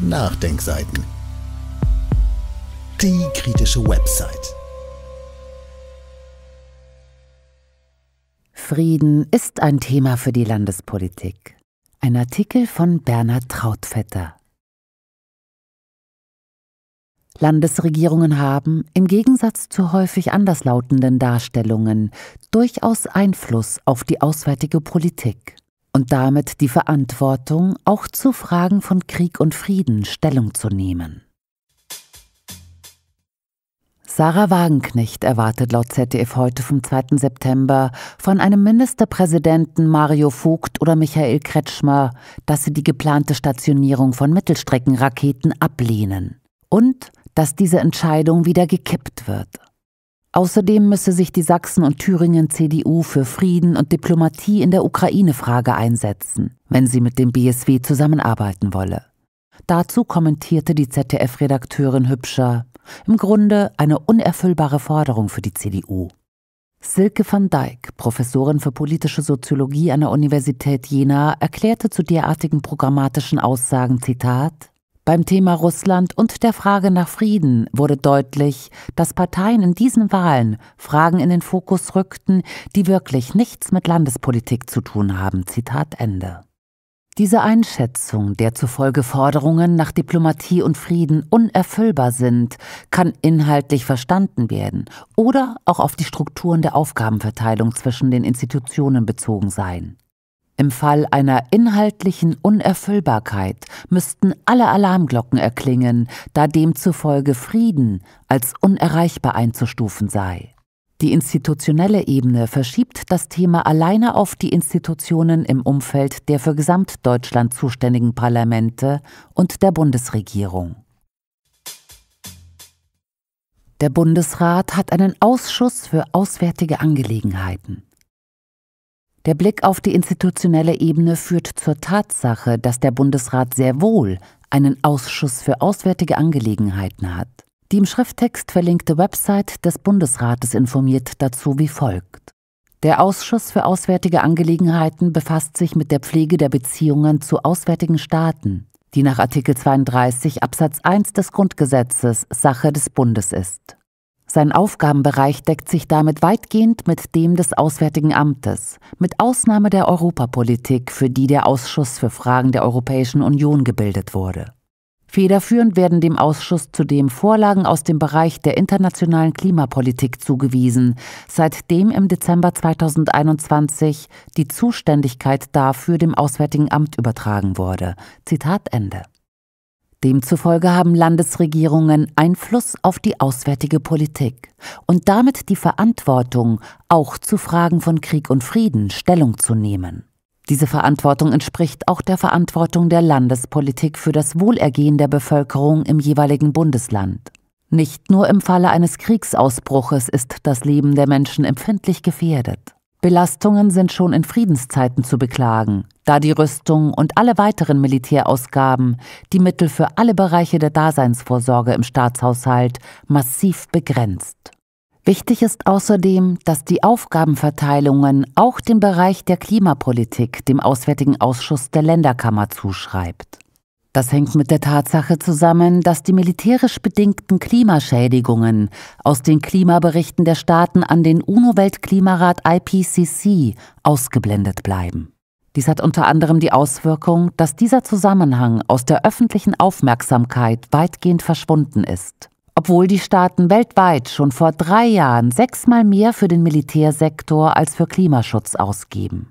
Nachdenkseiten. Die kritische Website. Frieden ist ein Thema für die Landespolitik. Ein Artikel von Bernhard Trautvetter. Landesregierungen haben, im Gegensatz zu häufig anderslautenden Darstellungen, durchaus Einfluss auf die auswärtige Politik und damit die Verantwortung, auch zu Fragen von Krieg und Frieden Stellung zu nehmen. Sarah Wagenknecht erwartet laut ZDF heute vom 2. September von einem Ministerpräsidenten Mario Vogt oder Michael Kretschmer, dass sie die geplante Stationierung von Mittelstreckenraketen ablehnen und dass diese Entscheidung wieder gekippt wird. Außerdem müsse sich die Sachsen- und Thüringen-CDU für Frieden und Diplomatie in der Ukraine-Frage einsetzen, wenn sie mit dem BSW zusammenarbeiten wolle. Dazu kommentierte die ZDF-Redakteurin Hübscher, im Grunde eine unerfüllbare Forderung für die CDU. Silke van Dijk, Professorin für politische Soziologie an der Universität Jena, erklärte zu derartigen programmatischen Aussagen Zitat beim Thema Russland und der Frage nach Frieden wurde deutlich, dass Parteien in diesen Wahlen Fragen in den Fokus rückten, die wirklich nichts mit Landespolitik zu tun haben. Zitat Ende. Diese Einschätzung, der zufolge Forderungen nach Diplomatie und Frieden unerfüllbar sind, kann inhaltlich verstanden werden oder auch auf die Strukturen der Aufgabenverteilung zwischen den Institutionen bezogen sein. Im Fall einer inhaltlichen Unerfüllbarkeit müssten alle Alarmglocken erklingen, da demzufolge Frieden als unerreichbar einzustufen sei. Die institutionelle Ebene verschiebt das Thema alleine auf die Institutionen im Umfeld der für Gesamtdeutschland zuständigen Parlamente und der Bundesregierung. Der Bundesrat hat einen Ausschuss für auswärtige Angelegenheiten. Der Blick auf die institutionelle Ebene führt zur Tatsache, dass der Bundesrat sehr wohl einen Ausschuss für auswärtige Angelegenheiten hat. Die im Schrifttext verlinkte Website des Bundesrates informiert dazu wie folgt. Der Ausschuss für auswärtige Angelegenheiten befasst sich mit der Pflege der Beziehungen zu auswärtigen Staaten, die nach Artikel 32 Absatz 1 des Grundgesetzes Sache des Bundes ist. Sein Aufgabenbereich deckt sich damit weitgehend mit dem des Auswärtigen Amtes, mit Ausnahme der Europapolitik, für die der Ausschuss für Fragen der Europäischen Union gebildet wurde. Federführend werden dem Ausschuss zudem Vorlagen aus dem Bereich der internationalen Klimapolitik zugewiesen, seitdem im Dezember 2021 die Zuständigkeit dafür dem Auswärtigen Amt übertragen wurde. Zitat Ende. Demzufolge haben Landesregierungen Einfluss auf die auswärtige Politik und damit die Verantwortung, auch zu Fragen von Krieg und Frieden Stellung zu nehmen. Diese Verantwortung entspricht auch der Verantwortung der Landespolitik für das Wohlergehen der Bevölkerung im jeweiligen Bundesland. Nicht nur im Falle eines Kriegsausbruches ist das Leben der Menschen empfindlich gefährdet. Belastungen sind schon in Friedenszeiten zu beklagen, da die Rüstung und alle weiteren Militärausgaben die Mittel für alle Bereiche der Daseinsvorsorge im Staatshaushalt massiv begrenzt. Wichtig ist außerdem, dass die Aufgabenverteilungen auch den Bereich der Klimapolitik dem Auswärtigen Ausschuss der Länderkammer zuschreibt. Das hängt mit der Tatsache zusammen, dass die militärisch bedingten Klimaschädigungen aus den Klimaberichten der Staaten an den UNO-Weltklimarat IPCC ausgeblendet bleiben. Dies hat unter anderem die Auswirkung, dass dieser Zusammenhang aus der öffentlichen Aufmerksamkeit weitgehend verschwunden ist. Obwohl die Staaten weltweit schon vor drei Jahren sechsmal mehr für den Militärsektor als für Klimaschutz ausgeben.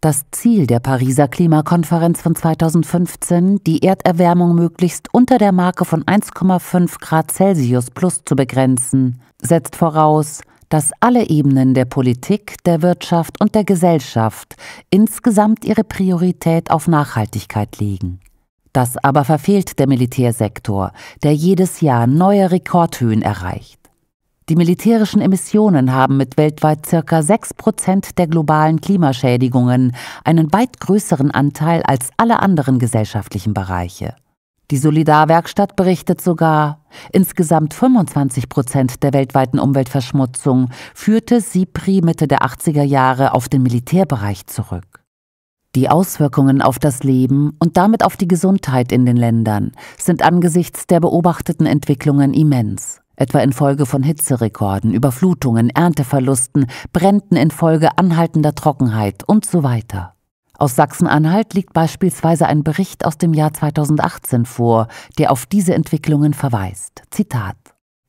Das Ziel der Pariser Klimakonferenz von 2015, die Erderwärmung möglichst unter der Marke von 1,5 Grad Celsius plus zu begrenzen, setzt voraus, dass alle Ebenen der Politik, der Wirtschaft und der Gesellschaft insgesamt ihre Priorität auf Nachhaltigkeit legen. Das aber verfehlt der Militärsektor, der jedes Jahr neue Rekordhöhen erreicht. Die militärischen Emissionen haben mit weltweit circa 6 Prozent der globalen Klimaschädigungen einen weit größeren Anteil als alle anderen gesellschaftlichen Bereiche. Die Solidarwerkstatt berichtet sogar, insgesamt 25 Prozent der weltweiten Umweltverschmutzung führte SIPRI Mitte der 80er Jahre auf den Militärbereich zurück. Die Auswirkungen auf das Leben und damit auf die Gesundheit in den Ländern sind angesichts der beobachteten Entwicklungen immens etwa infolge von Hitzerekorden, Überflutungen, Ernteverlusten, Bränden infolge anhaltender Trockenheit und so weiter. Aus Sachsen-Anhalt liegt beispielsweise ein Bericht aus dem Jahr 2018 vor, der auf diese Entwicklungen verweist. Zitat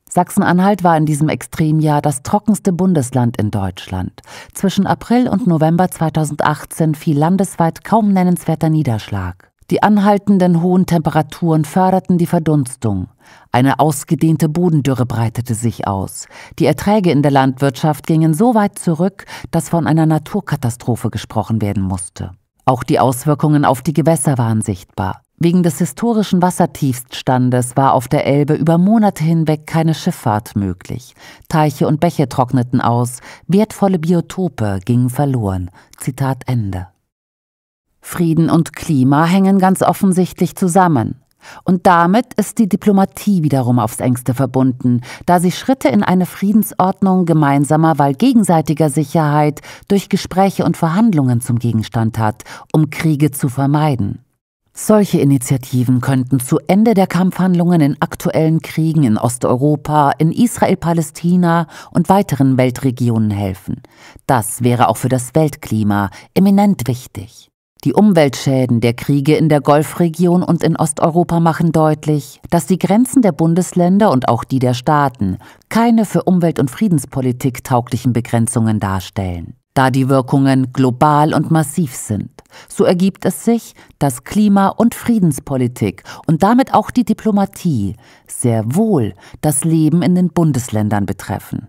Sachsen-Anhalt war in diesem Extremjahr das trockenste Bundesland in Deutschland. Zwischen April und November 2018 fiel landesweit kaum nennenswerter Niederschlag. Die anhaltenden hohen Temperaturen förderten die Verdunstung. Eine ausgedehnte Bodendürre breitete sich aus. Die Erträge in der Landwirtschaft gingen so weit zurück, dass von einer Naturkatastrophe gesprochen werden musste. Auch die Auswirkungen auf die Gewässer waren sichtbar. Wegen des historischen Wassertiefststandes war auf der Elbe über Monate hinweg keine Schifffahrt möglich. Teiche und Bäche trockneten aus, wertvolle Biotope gingen verloren. Zitat Ende. Frieden und Klima hängen ganz offensichtlich zusammen. Und damit ist die Diplomatie wiederum aufs engste verbunden, da sie Schritte in eine Friedensordnung gemeinsamer, weil gegenseitiger Sicherheit durch Gespräche und Verhandlungen zum Gegenstand hat, um Kriege zu vermeiden. Solche Initiativen könnten zu Ende der Kampfhandlungen in aktuellen Kriegen in Osteuropa, in Israel, Palästina und weiteren Weltregionen helfen. Das wäre auch für das Weltklima eminent wichtig. Die Umweltschäden der Kriege in der Golfregion und in Osteuropa machen deutlich, dass die Grenzen der Bundesländer und auch die der Staaten keine für Umwelt- und Friedenspolitik tauglichen Begrenzungen darstellen. Da die Wirkungen global und massiv sind, so ergibt es sich, dass Klima- und Friedenspolitik und damit auch die Diplomatie sehr wohl das Leben in den Bundesländern betreffen.